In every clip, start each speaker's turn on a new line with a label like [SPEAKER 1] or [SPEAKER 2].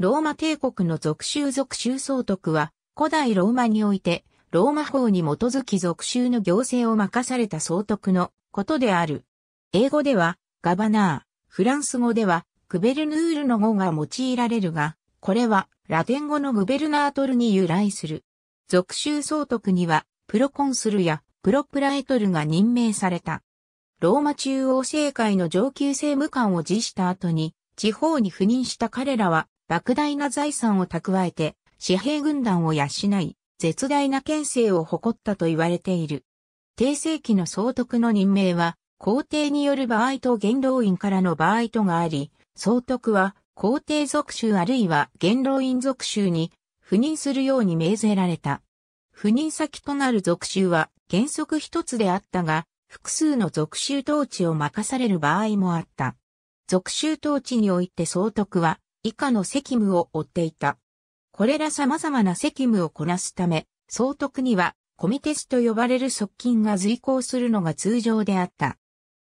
[SPEAKER 1] ローマ帝国の属州属州総督は、古代ローマにおいて、ローマ法に基づき属州の行政を任された総督のことである。英語では、ガバナー、フランス語では、グベルヌールの語が用いられるが、これは、ラテン語のグベルナートルに由来する。属州総督には、プロコンスルやプロプラエトルが任命された。ローマ中央政界の上級政務官を辞した後に、地方に赴任した彼らは、莫大な財産を蓄えて、紙幣軍団を養い、絶大な権勢を誇ったと言われている。帝政期の総督の任命は、皇帝による場合と元老院からの場合とがあり、総督は皇帝属州あるいは元老院属州に赴任するように命ぜられた。赴任先となる属州は原則一つであったが、複数の属州統治を任される場合もあった。属州統治において総督は以下の責務を負っていた。これら様々な責務をこなすため、総督にはコミテスと呼ばれる側近が随行するのが通常であった。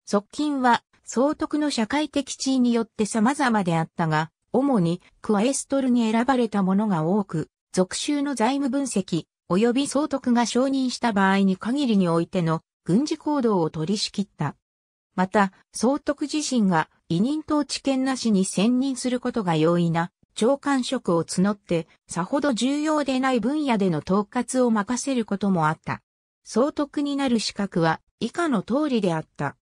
[SPEAKER 1] 側近は総督の社会的地位によって様々であったが、主にクアエストルに選ばれたものが多く、属州の財務分析、及び総督が承認した場合に限りにおいての軍事行動を取り仕切った。また、総督自身が委任統治権なしに選任することが容易な長官職を募って、さほど重要でない分野での統括を任せることもあった。総督になる資格は以下の通りであった。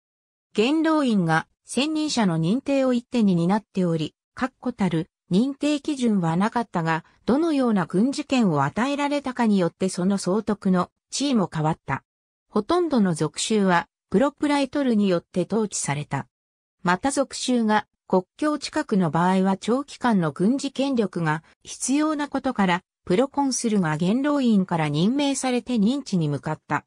[SPEAKER 1] 元老院が選任者の認定を一手に担っており、確固たる認定基準はなかったが、どのような軍事権を与えられたかによってその総督の地位も変わった。ほとんどの属州はプロプライトルによって統治された。また属州が国境近くの場合は長期間の軍事権力が必要なことから、プロコンスルが元老院から任命されて認知に向かった。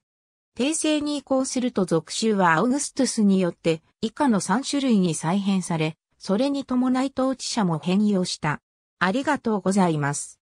[SPEAKER 1] 訂正に移行すると属州はアウグストゥスによって以下の3種類に再編され、それに伴い統治者も変容した。ありがとうございます。